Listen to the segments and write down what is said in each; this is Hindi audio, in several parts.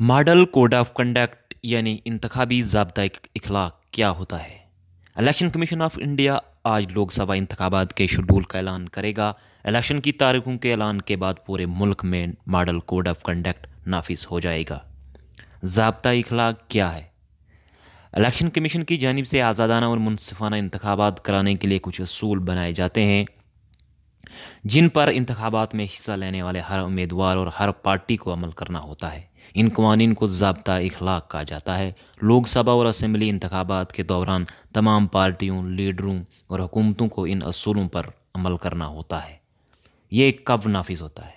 मॉडल कोड ऑफ कंडक्ट यानी इंतबी जबता इखलाक क्या होता है इलेक्शन कमीशन ऑफ इंडिया आज लोकसभा इंतबात के शेड्यूल का ऐलान करेगा इलेक्शन की तारीखों के ऐलान के बाद पूरे मुल्क में मॉडल कोड ऑफ कंडक्ट नाफिज हो जाएगा जबता इखलाक क्या है इलेक्शन कमीशन की जानब से आज़ादाना और मुनफाना इंतबात कराने के लिए कुछ असूल बनाए जाते हैं जिन पर इंतबात में हिस्सा लेने वाले हर उम्मीदवार और हर पार्टी को अमल करना होता है इन कवानीन को जबता इखलाक कहा जाता है लोकसभा और असम्बली इंतबात के दौरान तमाम पार्टियों लीडरों और हुकूमतों को इन असूलों पर अमल करना होता है ये कब नाफिज होता है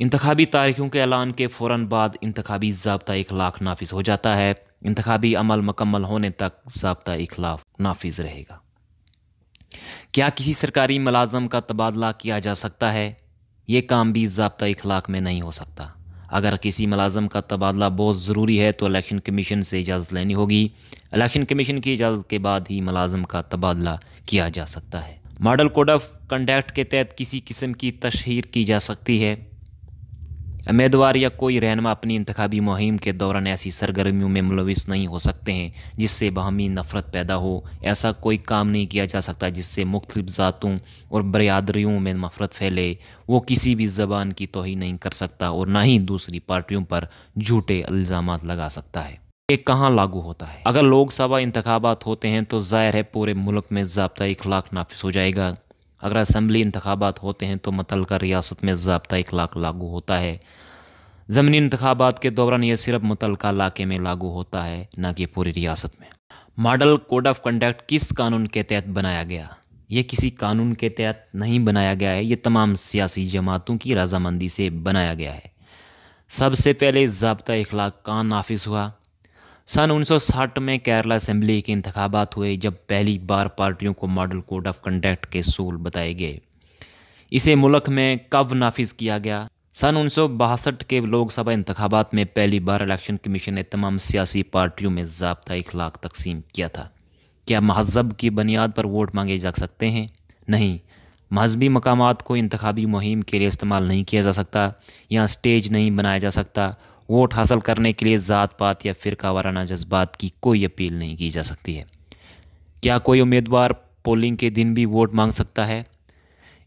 इंतबी तारीखों के ऐलान के फ़ौर बाद इंतबी जबता इखलाक नाफिज हो जाता है इंतबी अमल मकम्मल होने तक जबता इखलाफ नाफिज रहेगा क्या किसी सरकारी मुलाजम का तबादला किया जा सकता है ये काम भी जबता इखलाक में नहीं हो सकता अगर किसी मुलाजम का तबादला बहुत ज़रूरी है तो इलेक्शन कमीशन से इजाज़त लेनी होगी इलेक्शन कमीशन की इजाज़त के बाद ही मुलाजम का तबादला किया जा सकता है मॉडल कोड ऑफ कंडक्ट के तहत किसी किस्म की तशहर की जा सकती है उम्मीदवार या कोई रहनमा अपनी इंतबी मुहिम के दौरान ऐसी सरगर्मियों में मुलविस नहीं हो सकते हैं जिससे बहमी नफरत पैदा हो ऐसा कोई काम नहीं किया जा सकता जिससे मुख्तलिफ ज़ातों और बरदरीों में नफरत फैले वो किसी भी ज़बान की तोही नहीं कर सकता और ना ही दूसरी पार्टियों पर झूठे इल्ज़ाम लगा सकता है ये कहाँ लागू होता है अगर लोकसभा इंतबात होते हैं तो जाहिर है पूरे मुल्क में जबता इखलाक नाफिस हो जाएगा अगर असम्बली इंतबात होते हैं तो मतल का रियासत में जबता इखलाक लागू होता है ज़मीनी इंतबात के दौरान यह सिर्फ मुतल इलाके में लागू होता है न कि पूरी रियासत में मॉडल कोड ऑफ कंडक्ट किस कानून के तहत बनाया गया ये किसी कानून के तहत नहीं बनाया गया है ये तमाम सियासी जमातों की रजामंदी से बनाया गया है सबसे पहले जबता इखलाक कहाँ नाफिज हुआ सन 1960 में केरला असम्बली के इंतबात हुए जब पहली बार पार्टियों को मॉडल कोड ऑफ कंडक्ट के सूल बताए गए इसे मुल्क में कब नाफिज किया गया सन उन्नीस के लोकसभा इंतबात में पहली बार इलेक्शन कमीशन ने तमाम सियासी पार्टियों में जबता इखलाक तकसीम किया था क्या महजब की बुनियाद पर वोट मांगे जा सकते हैं नहीं महजबी मकाम को इंतबी मुहिम के लिए इस्तेमाल नहीं किया जा सकता यहाँ स्टेज नहीं बनाया जा सकता वोट हासिल करने के लिए ज़ात पात या फ़िरका वाराना जज्बात की कोई अपील नहीं की जा सकती है क्या कोई उम्मीदवार पोलिंग के दिन भी वोट मांग सकता है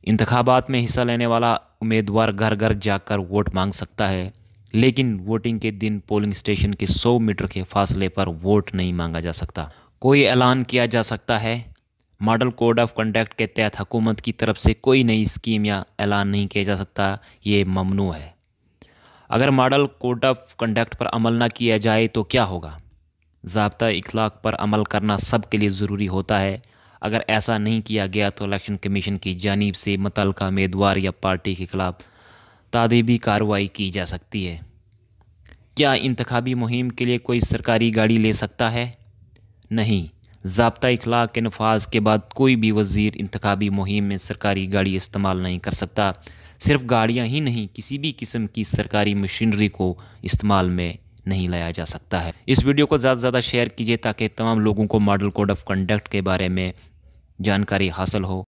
इंतबात में हिस्सा लेने वाला उम्मीदवार घर घर जाकर वोट मांग सकता है लेकिन वोटिंग के दिन पोलिंग स्टेशन के 100 मीटर के फासले पर वोट नहीं मांगा जा सकता कोई ऐलान किया जा सकता है मॉडल कोड ऑफ कंडक्ट के तहत हुकूमत की तरफ से कोई नई स्कीम या ऐलान नहीं किया जा सकता ये ममनू है अगर मॉडल कोड ऑफ कंडक्ट पर अमल ना किया जाए तो क्या होगा जबता इखलाक पर अमल करना सब के लिए ज़रूरी होता है अगर ऐसा नहीं किया गया तो इलेक्शन कमीशन की जानब से मुतल उम्मीदवार या पार्टी के ख़िलाफ़ तदीबी कार्रवाई की जा सकती है क्या इंतबी मुहिम के लिए कोई सरकारी गाड़ी ले सकता है नहीं जबता अखला के नफाज के बाद कोई भी वजीर इंतबी मुहिम में सरकारी गाड़ी इस्तेमाल नहीं कर सकता सिर्फ गाड़ियाँ ही नहीं किसी भी किस्म की सरकारी मशीनरी को इस्तेमाल में नहीं लाया जा सकता है इस वीडियो को ज़्यादा से ज़्यादा शेयर कीजिए ताकि तमाम लोगों को मॉडल कोड ऑफ कंडक्ट के बारे में जानकारी हासिल हो